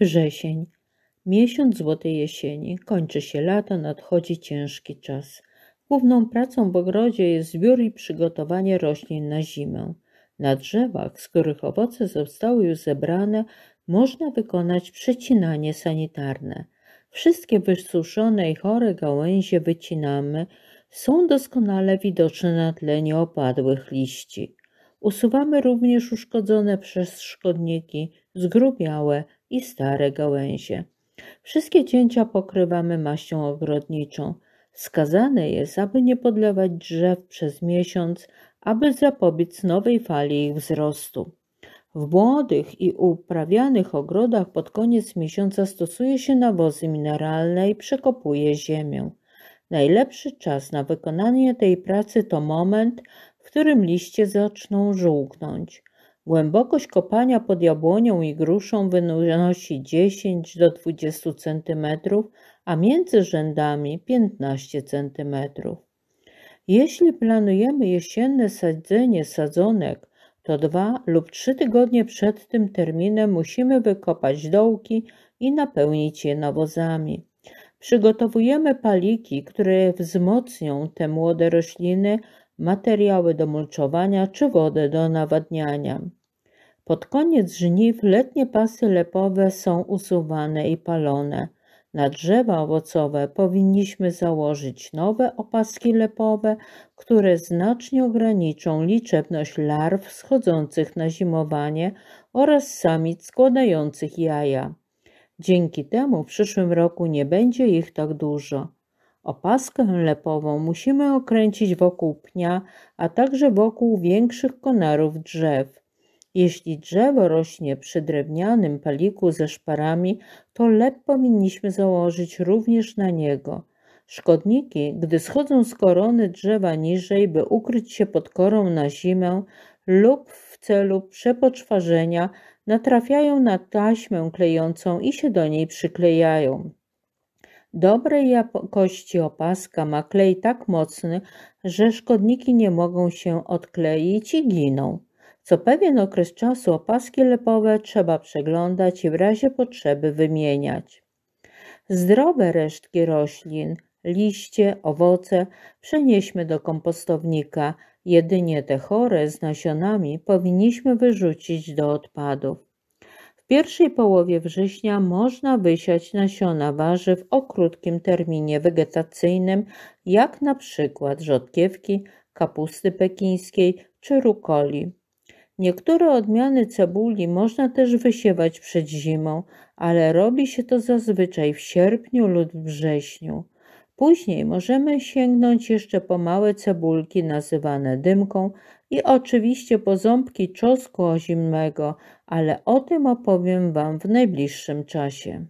Wrzesień. Miesiąc złotej jesieni. Kończy się lato, nadchodzi ciężki czas. Główną pracą w ogrodzie jest zbiór i przygotowanie roślin na zimę. Na drzewach, z których owoce zostały już zebrane, można wykonać przecinanie sanitarne. Wszystkie wysuszone i chore gałęzie wycinamy, są doskonale widoczne na tle nieopadłych liści. Usuwamy również uszkodzone przez szkodniki, zgrubiałe, i stare gałęzie. Wszystkie cięcia pokrywamy maścią ogrodniczą. Skazane jest, aby nie podlewać drzew przez miesiąc, aby zapobiec nowej fali ich wzrostu. W młodych i uprawianych ogrodach pod koniec miesiąca stosuje się nawozy mineralne i przekopuje ziemię. Najlepszy czas na wykonanie tej pracy to moment, w którym liście zaczną żółknąć. Głębokość kopania pod jabłonią i gruszą wynosi 10 do 20 cm, a między rzędami 15 cm. Jeśli planujemy jesienne sadzenie sadzonek, to dwa lub trzy tygodnie przed tym terminem musimy wykopać dołki i napełnić je nawozami. Przygotowujemy paliki, które wzmocnią te młode rośliny, materiały do mulczowania czy wodę do nawadniania. Pod koniec żniw letnie pasy lepowe są usuwane i palone. Na drzewa owocowe powinniśmy założyć nowe opaski lepowe, które znacznie ograniczą liczebność larw schodzących na zimowanie oraz samic składających jaja. Dzięki temu w przyszłym roku nie będzie ich tak dużo. Opaskę lepową musimy okręcić wokół pnia, a także wokół większych konarów drzew. Jeśli drzewo rośnie przy drewnianym paliku ze szparami, to lep powinniśmy założyć również na niego. Szkodniki, gdy schodzą z korony drzewa niżej, by ukryć się pod korą na zimę lub w celu przepoczwarzenia, natrafiają na taśmę klejącą i się do niej przyklejają. Dobrej jakości opaska ma klej tak mocny, że szkodniki nie mogą się odkleić i giną. Co pewien okres czasu opaski lepowe trzeba przeglądać i w razie potrzeby wymieniać. Zdrowe resztki roślin, liście, owoce przenieśmy do kompostownika. Jedynie te chore z nasionami powinniśmy wyrzucić do odpadów. W pierwszej połowie września można wysiać nasiona warzyw o krótkim terminie wegetacyjnym, jak na przykład rzodkiewki, kapusty pekińskiej czy rukoli. Niektóre odmiany cebuli można też wysiewać przed zimą, ale robi się to zazwyczaj w sierpniu lub wrześniu. Później możemy sięgnąć jeszcze po małe cebulki nazywane dymką i oczywiście po ząbki czosnku zimnego, ale o tym opowiem Wam w najbliższym czasie.